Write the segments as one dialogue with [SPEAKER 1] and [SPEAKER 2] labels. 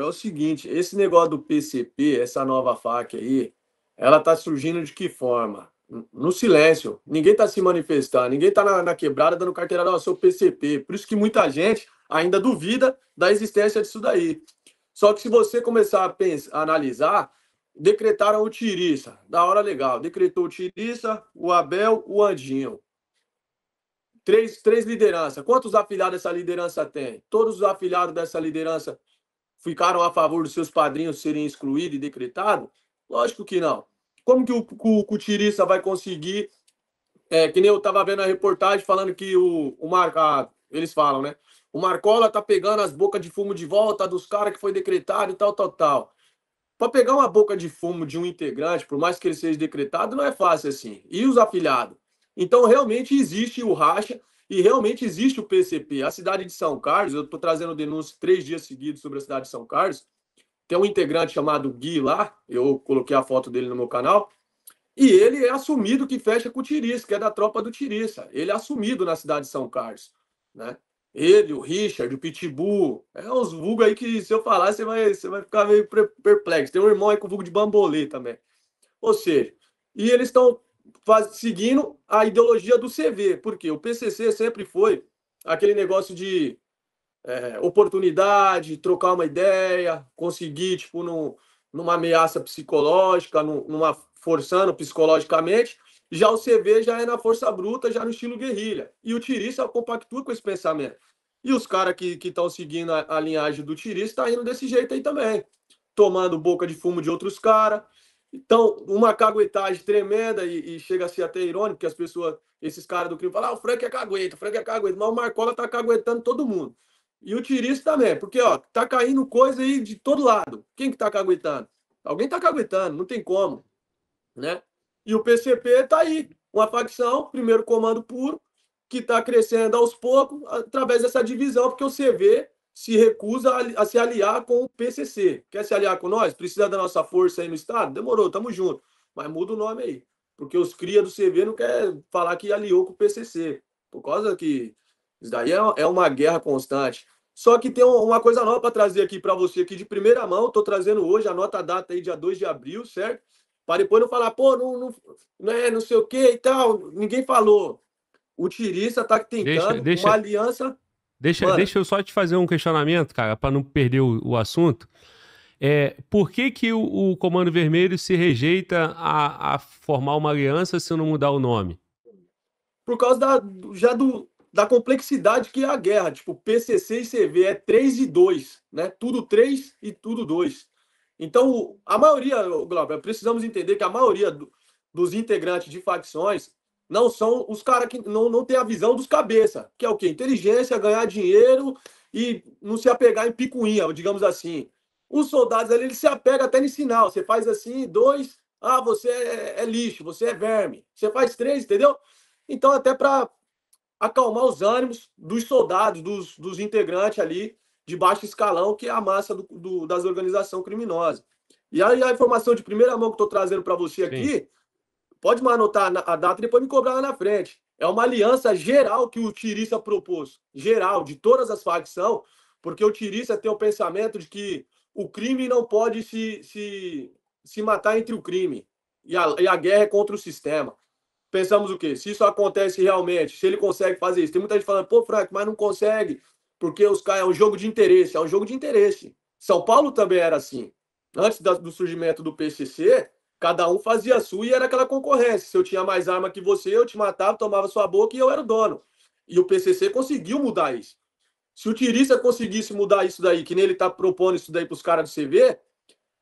[SPEAKER 1] é o seguinte, esse negócio do PCP, essa nova faca aí, ela tá surgindo de que forma? No silêncio. Ninguém tá se manifestando, ninguém tá na, na quebrada dando carteirada ao seu PCP. Por isso que muita gente ainda duvida da existência disso daí. Só que se você começar a, pensar, a analisar, decretaram o Tiriça. Da hora legal. Decretou o Tiriça, o Abel, o Andinho. Três, três lideranças. Quantos afiliados essa liderança tem? Todos os afiliados dessa liderança ficaram a favor dos seus padrinhos serem excluídos e decretados? Lógico que não. Como que o, o, o vai conseguir? É, que nem eu estava vendo a reportagem falando que o, o Marco, eles falam, né? O Marcola tá pegando as bocas de fumo de volta dos caras que foi decretado e tal, tal, tal. Para pegar uma boca de fumo de um integrante, por mais que ele seja decretado, não é fácil assim. E os afiliados? Então, realmente existe o racha e realmente existe o PCP. A cidade de São Carlos, eu estou trazendo denúncia três dias seguidos sobre a cidade de São Carlos. Tem um integrante chamado Gui lá, eu coloquei a foto dele no meu canal. E ele é assumido que fecha com o Tiriça, que é da tropa do Tiriça. Ele é assumido na cidade de São Carlos. Né? Ele, o Richard, o Pitbull. É uns vulgo aí que, se eu falar, você vai, você vai ficar meio perplexo. Tem um irmão aí com vulgo de bambolê também. Ou seja, e eles estão faz, seguindo a ideologia do CV, porque o PCC sempre foi aquele negócio de é, oportunidade, trocar uma ideia, conseguir, tipo, num, numa ameaça psicológica, num, numa forçando psicologicamente. Já o CV já é na força bruta, já no estilo guerrilha. E o tirista compactua com esse pensamento. E os caras que estão seguindo a, a, linhagem do tirista estão tá indo desse jeito aí também. Tomando boca de fumo de outros caras, então, uma caguetagem tremenda e, e, chega a ser até irônico, porque as pessoas, esses caras do crime, falam: ah, o Frank é cagueta, o Frank é cagueta, mas o Marcola tá caguetando todo mundo. E o Tirista também, porque ó, tá caindo coisa aí de todo lado. Quem que tá caguetando? Alguém tá caguetando, não tem como, né? E o PCP tá aí, uma facção, primeiro comando puro, que tá crescendo aos poucos através dessa divisão, porque o CV se recusa a, a, se aliar com o PCC. Quer se aliar com nós? Precisa da nossa força aí no Estado? Demorou, tamo junto. Mas muda o nome aí. Porque os cria do CV não quer falar que aliou com o PCC. Por causa que isso daí é, é uma guerra constante. Só que tem uma coisa nova para trazer aqui para você, aqui de primeira mão. Estou trazendo hoje, anota a data aí, dia 2 de abril, certo? Para depois não falar, pô, não, não, não, é, não sei o que e tal. Ninguém falou. O Tirista está tentando deixa, deixa. uma aliança Deixa, Mano. deixa
[SPEAKER 2] eu só te fazer um questionamento, cara, para não perder o, o, assunto. É, por que, que o, o Comando Vermelho se rejeita a, a, formar uma aliança se não mudar o nome?
[SPEAKER 1] Por causa da, já do, da complexidade que é a guerra. Tipo, PCC e CV é 3 e 2, né? Tudo 3 e tudo 2. Então, a maioria, Glauber, precisamos entender que a maioria do, dos integrantes de facções não são os caras que não, não tem a visão dos cabeça, que é o quê? Inteligência, ganhar dinheiro e não se apegar em picuinha, digamos assim. Os soldados ali, eles se apegam até nesse sinal. Você faz assim, dois, ah, você é, é lixo, você é verme. Você faz três, entendeu? Então, até para acalmar os ânimos dos soldados, dos, dos integrantes ali de baixo escalão, que é a massa do, do das organizações criminosas. E aí a informação de primeira mão que estou trazendo para você Sim. aqui Pode anotar a data e depois me cobrar lá na frente. É uma aliança geral que o Tirissa propôs, geral, de todas as facções, porque o Tirissa tem o pensamento de que o crime não pode se, se, se matar entre o crime e a, e a guerra é contra o sistema. Pensamos o quê? Se isso acontece realmente, se ele consegue fazer isso. Tem muita gente falando, pô, Frank, mas não consegue, porque os caras é um jogo de interesse, é um jogo de interesse. São Paulo também era assim. Antes do surgimento do PCC, Cada um fazia a sua e era aquela concorrência. Se eu tinha mais arma que você, eu te matava, tomava sua boca e eu era o dono. E o PCC conseguiu mudar isso. Se o Tirista conseguisse mudar isso daí, que nem ele está propondo isso daí para os caras do CV,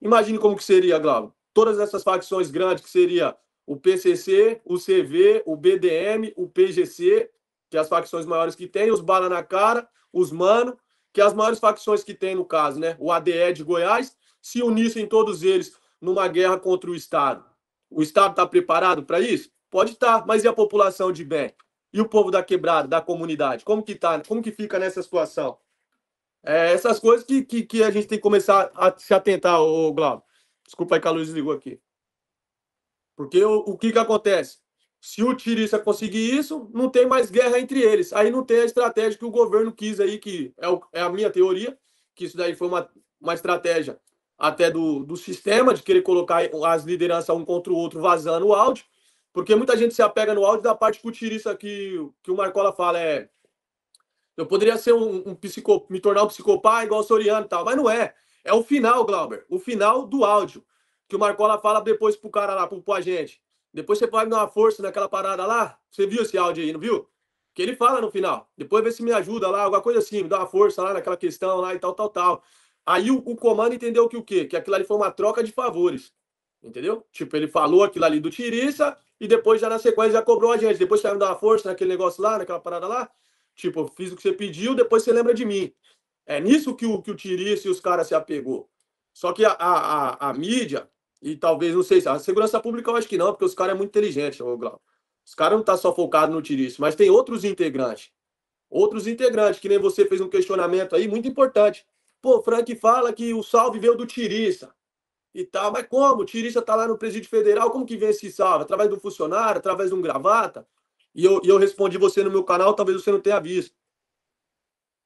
[SPEAKER 1] imagine como que seria, Glauco. Todas essas facções grandes, que seria o PCC, o CV, o BDM, o PGC, que é as facções maiores que tem, os Bala na Cara, os Mano, que é as maiores facções que tem no caso, né? O ADE de Goiás, se unissem todos eles numa guerra contra o Estado. O Estado está preparado para isso? Pode estar, tá, mas e a população de bem? E o povo da quebrada, da comunidade? Como que tá? Como que fica nessa situação? É essas coisas que, que, que, a gente tem que começar a se atentar, ô Glauco. Desculpa aí que a luz aqui. Porque o, o que que acontece? Se o tirista conseguir isso, não tem mais guerra entre eles. Aí não tem a estratégia que o governo quis aí, que é, o, é a minha teoria, que isso daí foi uma, uma estratégia até do, do sistema, de querer colocar as lideranças um contra o outro vazando o áudio, porque muita gente se apega no áudio da parte futurista que, que o Marcola fala, é eu poderia ser um, um psico, me tornar um psicopata igual o Soriano e tal, mas não é. É o final, Glauber, o final do áudio, que o Marcola fala depois pro cara lá, pro, pro agente. Depois você pode dar uma força naquela parada lá, você viu esse áudio aí, não viu? Que ele fala no final. Depois vê se me ajuda lá, alguma coisa assim, me dá uma força lá naquela questão lá e tal, tal, tal. Aí o, o, comando entendeu que o quê? Que aquilo ali foi uma troca de favores. Entendeu? Tipo, ele falou aquilo ali do Tiriça e depois já na sequência já cobrou a gente. Depois saiu da força naquele negócio lá, naquela parada lá. Tipo, fiz o que você pediu, depois você lembra de mim. É nisso que o, que o Tiriça e os caras se apegou. Só que a, a, a, a mídia, e talvez, não sei se a segurança pública eu acho que não, porque os caras é muito inteligente, ô Glauco. Os caras não estão tá só focados no Tiriça, mas tem outros integrantes. Outros integrantes, que nem você fez um questionamento aí muito importante. Pô, Frank fala que o salve veio do Tirissa e tal. Mas como? O Tirissa tá lá no presídio federal, como que vem esse salve? Através do funcionário, através de um gravata? E eu, e eu respondi você no meu canal, talvez você não tenha visto.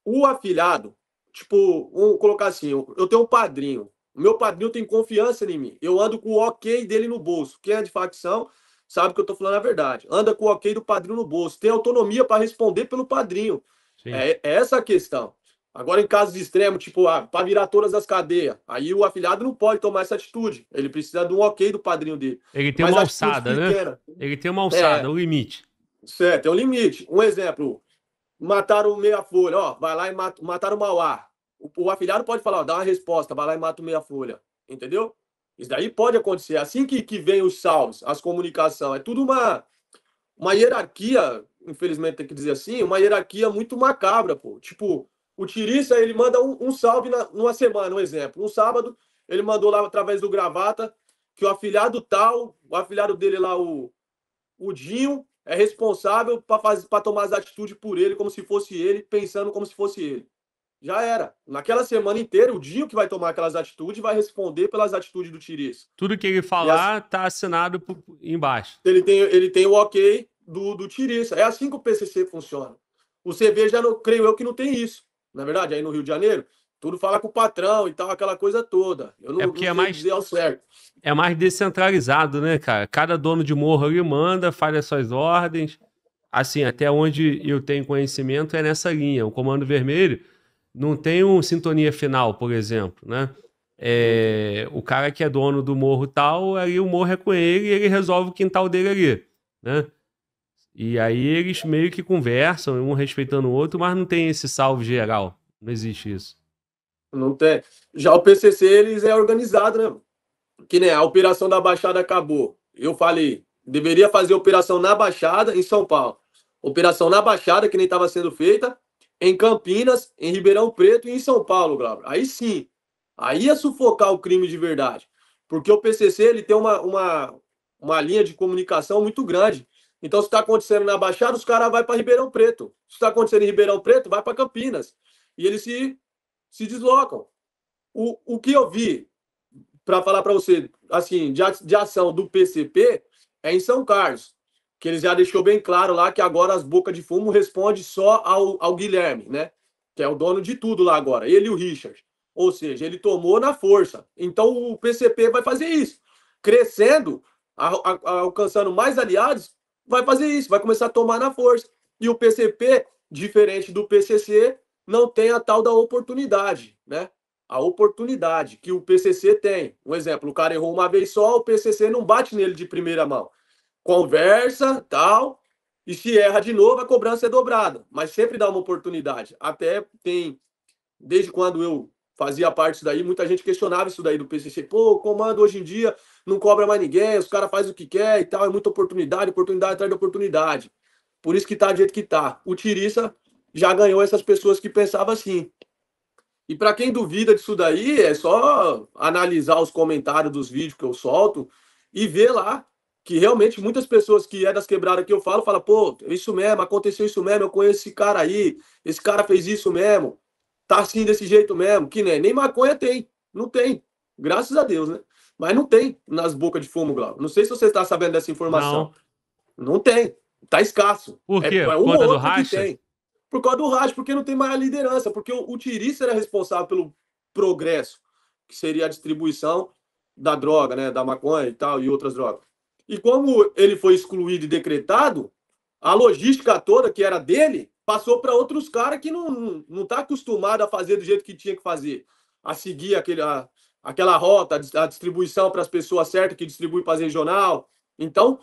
[SPEAKER 1] O afilhado, tipo, vamos colocar assim, eu tenho um padrinho. O meu padrinho tem confiança em mim. Eu ando com o ok dele no bolso. Quem é de facção sabe que eu tô falando a verdade. Anda com o ok do padrinho no bolso. Tem autonomia para responder pelo padrinho. É, é essa a questão. Agora, em casos extremos, tipo, ah, para virar todas as cadeias, aí o afiliado não pode tomar essa atitude. Ele precisa de um ok do padrinho dele. Ele tem Mas uma alçada, né? Ele tem uma alçada, é, um limite. Certo, é um limite. Um exemplo, mataram meia folha, ó, vai lá e mata, mataram o Mauá. O, o afiliado pode falar, ó, dá uma resposta, vai lá e mata o meia folha. Entendeu? Isso daí pode acontecer. Assim que, que vem os salvos, as comunicações, é tudo uma, uma hierarquia, infelizmente tem que dizer assim, uma hierarquia muito macabra, pô. Tipo, o Tirissa, ele manda um, um salve na, numa semana, um exemplo. Um sábado, ele mandou lá através do gravata que o afilhado tal, o afilhado dele lá, o, o Dinho, é responsável para tomar as atitudes por ele, como se fosse ele, pensando como se fosse ele. Já era. Naquela semana inteira, o Dinho que vai tomar aquelas atitudes vai responder pelas atitudes do Tiris.
[SPEAKER 2] Tudo que ele falar está assinado por,
[SPEAKER 1] embaixo. Ele tem, ele tem o ok do, do Tiris. É assim que o PCC funciona. O CV já não, creio eu que não tem isso na é verdade, aí no Rio de Janeiro, tudo fala com o patrão e tal, aquela coisa toda. eu Não, é porque é mais,
[SPEAKER 2] É mais descentralizado, né, cara? Cada dono de morro ali manda, faz as suas ordens. Assim, até onde eu tenho conhecimento é nessa linha. O Comando Vermelho não tem um sintonia final, por exemplo, né? É, o cara que é dono do morro tal, aí o morro é com ele e ele resolve o quintal dele ali, né? E aí eles meio que conversam, um respeitando o outro, mas não tem esse salve geral. Não existe isso.
[SPEAKER 1] Não tem. Já o PCC, eles é organizado, né? Que nem a operação da Baixada acabou. Eu falei, deveria fazer operação na Baixada, em São Paulo. Operação na Baixada, que nem estava sendo feita, em Campinas, em Ribeirão Preto e em São Paulo, Glauber. Aí sim, aí ia sufocar o crime de verdade. Porque o PCC, ele tem uma, uma, uma linha de comunicação muito grande. Então, se está acontecendo na Baixada, os caras vão para Ribeirão Preto. Se está acontecendo em Ribeirão Preto, vai para Campinas. E eles se, se deslocam. O, o que eu vi, para falar para você, assim, de, de ação do PCP, é em São Carlos. Que ele já deixou bem claro lá que agora as bocas de fumo respondem só ao, ao Guilherme, né? Que é o dono de tudo lá agora. Ele e o Richard. Ou seja, ele tomou na força. Então o PCP vai fazer isso, crescendo, a, a, alcançando mais aliados vai fazer isso, vai começar a tomar na força. E o PCP, diferente do PCC, não tem a tal da oportunidade, né? A oportunidade que o PCC tem. Um exemplo, o cara errou uma vez só, o PCC não bate nele de primeira mão. Conversa, tal, e se erra de novo, a cobrança é dobrada, mas sempre dá uma oportunidade. Até tem, desde quando eu fazia parte disso daí, muita gente questionava isso daí do PCC. Pô, o comando hoje em dia não cobra mais ninguém, os caras fazem o que quer e tal, é muita oportunidade, oportunidade atrás de oportunidade. Por isso que tá do jeito que tá. O Tirissa já ganhou essas pessoas que pensavam assim. E para quem duvida disso daí, é só analisar os comentários dos vídeos que eu solto e ver lá que realmente muitas pessoas que é das quebradas que eu falo, fala, pô, isso mesmo, aconteceu isso mesmo, eu conheço esse cara aí, esse cara fez isso mesmo. Tá assim desse jeito mesmo, que nem, nem maconha tem. Não tem. Graças a Deus, né? Mas não tem nas bocas de fumo, Glauco. Não sei se você está sabendo dessa informação. Não, não tem. Tá escasso. Por é, quê? É, é um Por causa do racha? Por causa do racha, porque não tem mais a liderança. Porque o, o Tirista era responsável pelo progresso, que seria a distribuição da droga, né? Da maconha e tal, e outras drogas. E como ele foi excluído e decretado, a logística toda que era dele passou para outros caras que não, não, está acostumado a fazer do jeito que tinha que fazer, a seguir aquele, a, aquela rota, a distribuição para as pessoas certas que distribui para regional. Então,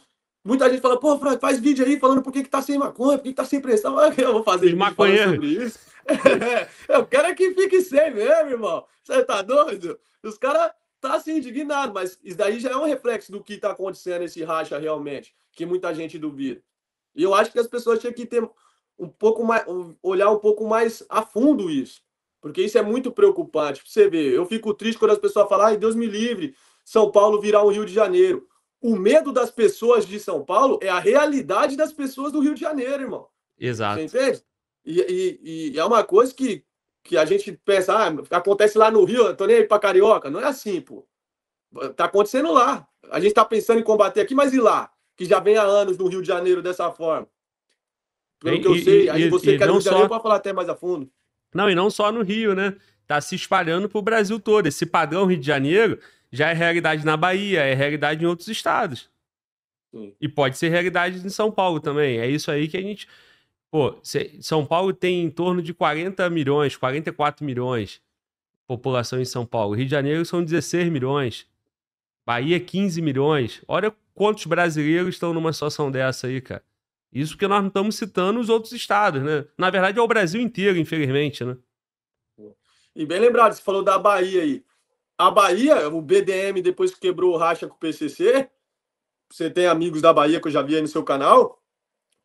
[SPEAKER 1] muita gente fala, pô, Frank, faz vídeo aí falando por que, que tá sem maconha, por que, que tá sem pressão. Eu vou fazer vídeo sobre isso. É, eu quero é que fique sem mesmo, irmão. Você tá doido? Os caras tá assim, indignado, mas isso daí já é um reflexo do que tá acontecendo esse racha realmente, que muita gente duvida. E eu acho que as pessoas tinham que ter um pouco mais, olhar um pouco mais a fundo isso, porque isso é muito preocupante. Você vê, eu fico triste quando as pessoas falam, ai, Deus me livre, São Paulo virar um Rio de Janeiro. O medo das pessoas de São Paulo é a realidade das pessoas do Rio de Janeiro, irmão. Exato. Você entende? E, e, e é uma coisa que, que a gente pensa, ah, acontece lá no Rio, eu tô nem aí pra carioca. Não é assim, pô. Tá acontecendo lá. A gente tá pensando em combater aqui, mas e lá? Que já vem há anos no Rio de Janeiro dessa forma.
[SPEAKER 2] Pelo e, que eu e, sei, aí você quer não só... pode
[SPEAKER 1] falar até mais a fundo.
[SPEAKER 2] Não, e não só no Rio, né? Tá se espalhando pro Brasil todo. Esse padrão Rio de Janeiro já é realidade na Bahia, é realidade em outros estados. Sim. E pode ser realidade em São Paulo também. É isso aí que a gente. Pô, São Paulo tem em torno de 40 milhões, 44 milhões população em São Paulo. Rio de Janeiro são 16 milhões. Bahia, 15 milhões. Olha quantos brasileiros estão numa situação dessa aí, cara. Isso porque nós não estamos citando os outros estados, né? Na verdade, é o Brasil inteiro, infelizmente, né?
[SPEAKER 1] E bem lembrado, você falou da Bahia aí. A Bahia, o BDM, depois que quebrou o racha com o PCC, você tem amigos da Bahia que eu já vi aí no seu canal,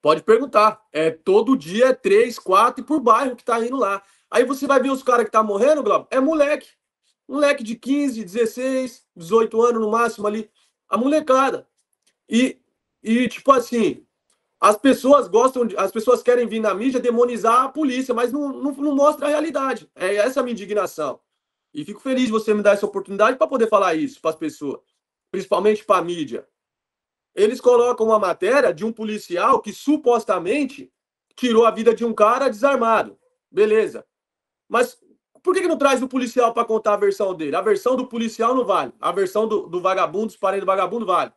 [SPEAKER 1] pode perguntar. É todo dia, é três, quatro por bairro que tá indo lá. Aí você vai ver os caras que tá morrendo, Glauco, é moleque. Moleque de 15, 16, 18 anos no máximo ali. A molecada. E, e tipo assim, as pessoas gostam, de, as pessoas querem vir na mídia demonizar a polícia, mas não, não, não mostra a realidade. É essa é a minha indignação. E fico feliz de você me dar essa oportunidade para poder falar isso para as pessoas, principalmente para a mídia. Eles colocam uma matéria de um policial que supostamente tirou a vida de um cara desarmado. Beleza. Mas por que, que não traz o policial para contar a versão dele? A versão do policial não vale. A versão do, do vagabundo, dos parentes do vagabundo, vale.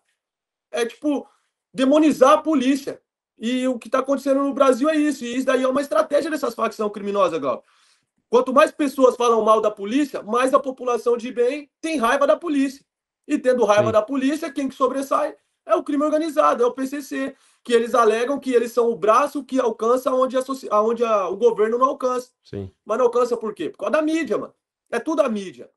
[SPEAKER 1] É tipo demonizar a polícia. E o que está acontecendo no Brasil é isso. E isso daí é uma estratégia dessas facções criminosas, Glauco. Quanto mais pessoas falam mal da polícia, mais a população de bem tem raiva da polícia. E tendo raiva Sim. da polícia, quem que sobressai é o crime organizado, é o PCC, que eles alegam que eles são o braço que alcança onde, a, onde a, o governo não alcança. Sim. Mas não alcança por quê? Por causa da mídia, mano. É tudo a mídia.